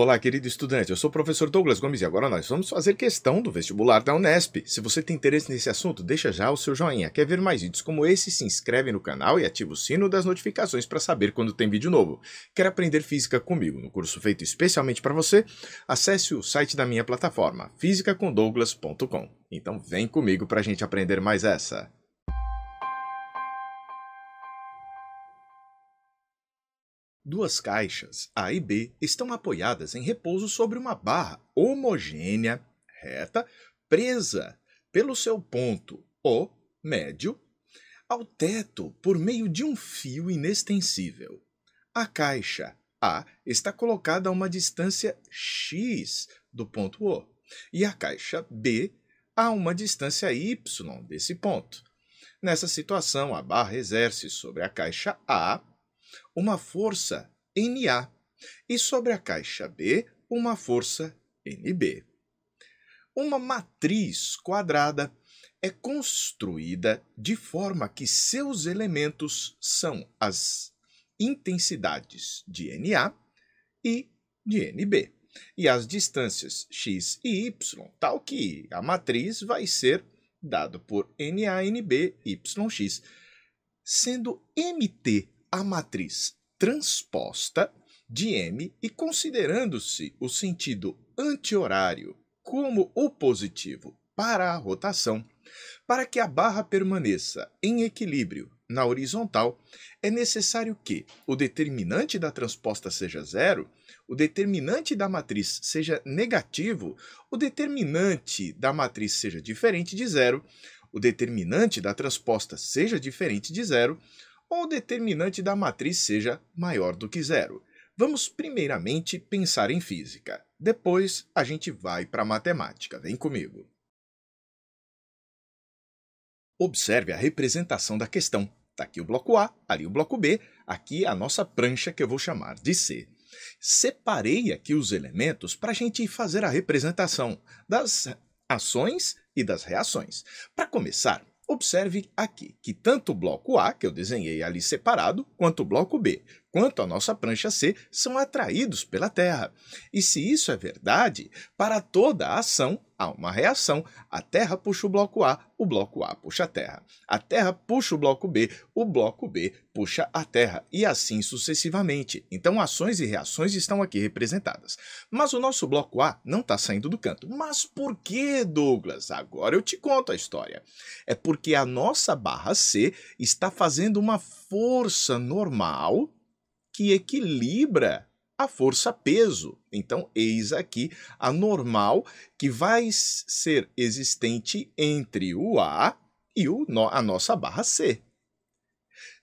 Olá, querido estudante. Eu sou o professor Douglas Gomes e agora nós vamos fazer questão do vestibular da Unesp. Se você tem interesse nesse assunto, deixa já o seu joinha. Quer ver mais vídeos como esse? Se inscreve no canal e ativa o sino das notificações para saber quando tem vídeo novo. Quer aprender física comigo no curso feito especialmente para você? Acesse o site da minha plataforma, fisicacondouglas.com. Então vem comigo para a gente aprender mais essa. Duas caixas A e B estão apoiadas em repouso sobre uma barra homogênea, reta, presa pelo seu ponto O médio ao teto por meio de um fio inextensível. A caixa A está colocada a uma distância x do ponto O e a caixa B a uma distância y desse ponto. Nessa situação, a barra exerce sobre a caixa A uma força NA e sobre a caixa B uma força NB. Uma matriz quadrada é construída de forma que seus elementos são as intensidades de NA e de NB e as distâncias x e y, tal que a matriz vai ser dado por NA, NB, YX, sendo MT a matriz transposta de M e considerando-se o sentido anti-horário como o positivo para a rotação, para que a barra permaneça em equilíbrio na horizontal, é necessário que o determinante da transposta seja zero, o determinante da matriz seja negativo, o determinante da matriz seja diferente de zero, o determinante da transposta seja diferente de zero, ou determinante da matriz seja maior do que zero. Vamos primeiramente pensar em física. Depois a gente vai para matemática. Vem comigo. Observe a representação da questão. Está aqui o bloco A, ali o bloco B, aqui a nossa prancha que eu vou chamar de C. Separei aqui os elementos para a gente fazer a representação das ações e das reações. Para começar, Observe aqui que tanto o bloco A, que eu desenhei ali separado, quanto o bloco B quanto a nossa prancha C são atraídos pela Terra. E se isso é verdade, para toda ação há uma reação. A Terra puxa o bloco A, o bloco A puxa a Terra. A Terra puxa o bloco B, o bloco B puxa a Terra, e assim sucessivamente. Então, ações e reações estão aqui representadas. Mas o nosso bloco A não está saindo do canto. Mas por que, Douglas? Agora eu te conto a história. É porque a nossa barra C está fazendo uma força normal que equilibra a força peso. Então, eis aqui a normal que vai ser existente entre o A e o, a nossa barra C.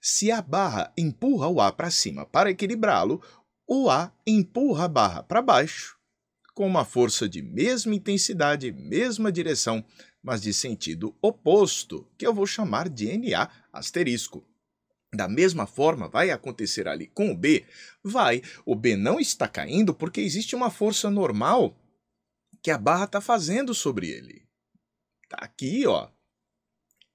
Se a barra empurra o A para cima para equilibrá-lo, o A empurra a barra para baixo, com uma força de mesma intensidade, mesma direção, mas de sentido oposto, que eu vou chamar de NA asterisco. Da mesma forma, vai acontecer ali com o B? Vai. O B não está caindo porque existe uma força normal que a barra está fazendo sobre ele. Tá aqui, ó.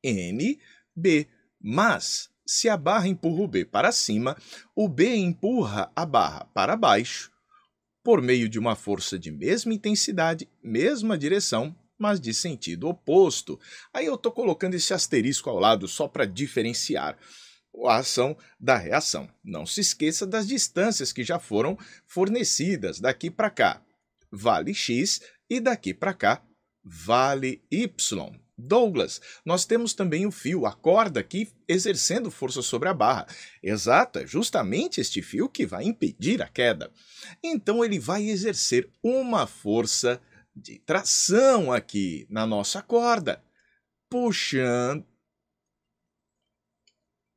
N, B. Mas, se a barra empurra o B para cima, o B empurra a barra para baixo por meio de uma força de mesma intensidade, mesma direção, mas de sentido oposto. Aí eu estou colocando esse asterisco ao lado só para diferenciar a ação da reação. Não se esqueça das distâncias que já foram fornecidas daqui para cá. Vale X e daqui para cá vale Y. Douglas, nós temos também o fio, a corda aqui exercendo força sobre a barra. Exato, é justamente este fio que vai impedir a queda. Então ele vai exercer uma força de tração aqui na nossa corda, puxando,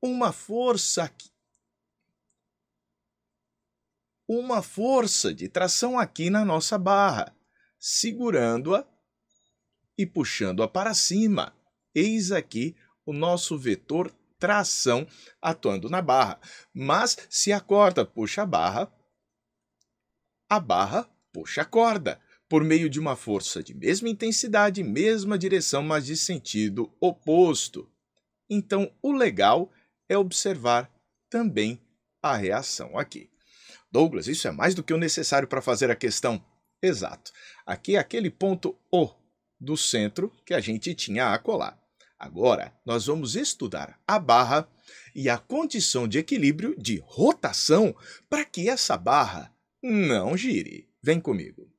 uma força uma força de tração aqui na nossa barra, segurando-a e puxando-a para cima. Eis aqui o nosso vetor tração atuando na barra. Mas se a corda puxa a barra, a barra puxa a corda por meio de uma força de mesma intensidade, mesma direção, mas de sentido oposto. Então, o legal é é observar também a reação aqui. Douglas, isso é mais do que o necessário para fazer a questão. Exato. Aqui é aquele ponto O do centro que a gente tinha a colar. Agora, nós vamos estudar a barra e a condição de equilíbrio de rotação para que essa barra não gire. Vem comigo.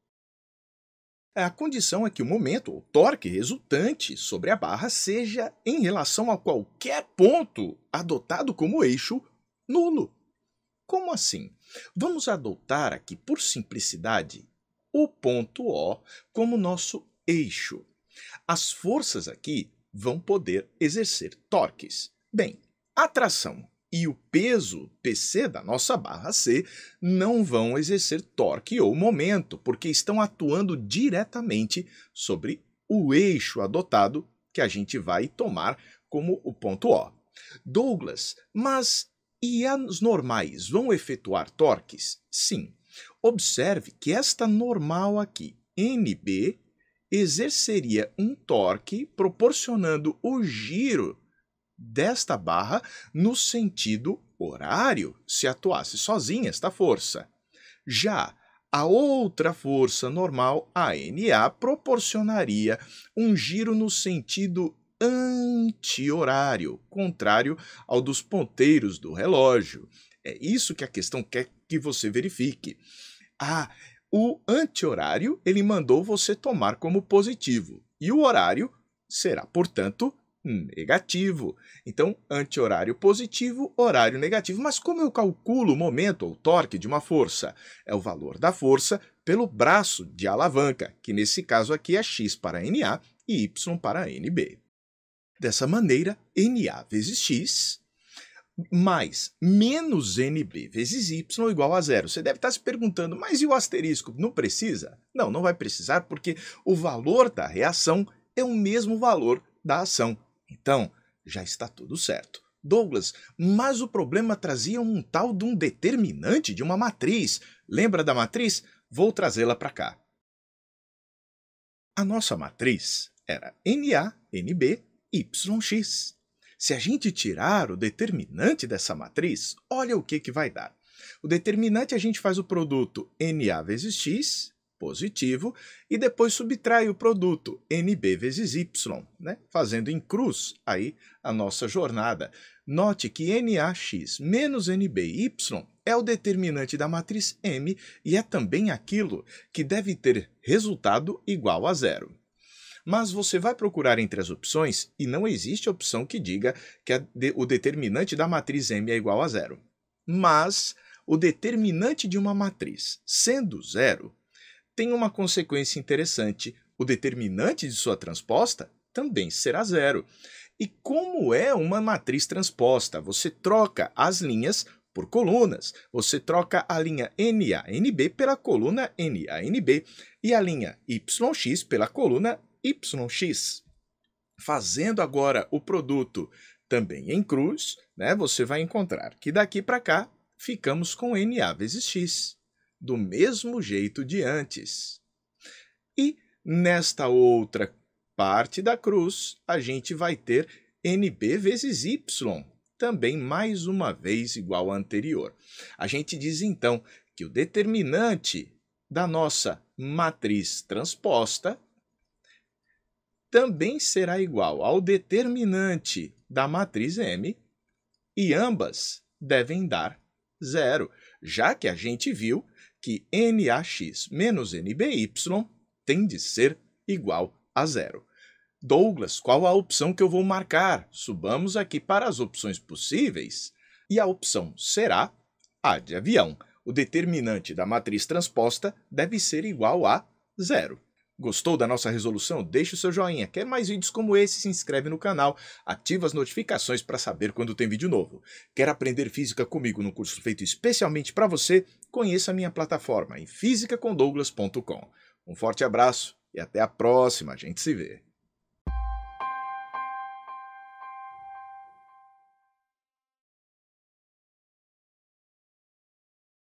A condição é que o momento, ou torque resultante sobre a barra seja em relação a qualquer ponto adotado como eixo nulo. Como assim? Vamos adotar aqui, por simplicidade, o ponto O como nosso eixo. As forças aqui vão poder exercer torques. Bem, a tração e o peso PC da nossa barra C não vão exercer torque ou momento, porque estão atuando diretamente sobre o eixo adotado que a gente vai tomar como o ponto O. Douglas, mas e as normais vão efetuar torques? Sim. Observe que esta normal aqui, NB, exerceria um torque proporcionando o giro desta barra no sentido horário, se atuasse sozinha esta força. Já a outra força normal, a NA, proporcionaria um giro no sentido anti-horário, contrário ao dos ponteiros do relógio. É isso que a questão quer que você verifique. Ah, o anti-horário ele mandou você tomar como positivo, e o horário será, portanto, negativo. Então, anti-horário positivo, horário negativo. Mas como eu calculo o momento ou torque de uma força? É o valor da força pelo braço de alavanca, que nesse caso aqui é x para NA e y para NB. Dessa maneira, NA vezes x mais menos NB vezes Y igual a zero. Você deve estar se perguntando, mas e o asterisco? Não precisa? Não, não vai precisar, porque o valor da reação é o mesmo valor da ação. Então, já está tudo certo. Douglas, mas o problema trazia um tal de um determinante de uma matriz. Lembra da matriz? Vou trazê-la para cá. A nossa matriz era NA, NB, YX. Se a gente tirar o determinante dessa matriz, olha o que, que vai dar. O determinante a gente faz o produto NA vezes X positivo e depois subtrai o produto NB vezes Y, né? fazendo em cruz aí a nossa jornada. Note que NAX menos NBY é o determinante da matriz M e é também aquilo que deve ter resultado igual a zero mas você vai procurar entre as opções e não existe opção que diga que de, o determinante da matriz M é igual a zero. Mas o determinante de uma matriz sendo zero tem uma consequência interessante: o determinante de sua transposta também será zero. E como é uma matriz transposta? Você troca as linhas por colunas. Você troca a linha NaNb pela coluna NaNb e a linha yx pela coluna yx. Fazendo agora o produto também em cruz, né, você vai encontrar que daqui para cá ficamos com Na vezes x do mesmo jeito de antes. E nesta outra parte da cruz, a gente vai ter NB vezes Y, também mais uma vez igual à anterior. A gente diz então que o determinante da nossa matriz transposta também será igual ao determinante da matriz M e ambas devem dar zero, já que a gente viu que NAX menos NBY tem de ser igual a zero. Douglas, qual a opção que eu vou marcar? Subamos aqui para as opções possíveis e a opção será a de avião. O determinante da matriz transposta deve ser igual a zero. Gostou da nossa resolução? Deixe o seu joinha. Quer mais vídeos como esse? Se inscreve no canal, ativa as notificações para saber quando tem vídeo novo. Quer aprender física comigo no curso feito especialmente para você? Conheça a minha plataforma em fisicacondouglas.com. Um forte abraço e até a próxima. A gente se vê.